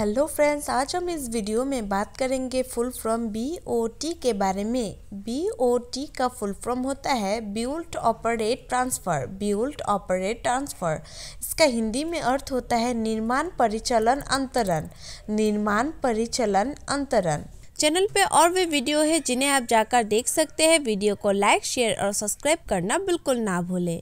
hello friends आज हम इस वीडियो में बात करेंगे full form B O T के बारे में बी ओ टी का फुल फॉर्म होता है built operate transfer built operate transfer इसका हिंदी में अर्थ होता है निर्माण परिचालन अंतरण निर्माण परिचालन अंतरण चैनल पे और भी वीडियो है जिन्हें आप जाकर देख सकते हैं वीडियो को लाइक शेयर और सब्सक्राइब करना बिल्कुल ना भूलें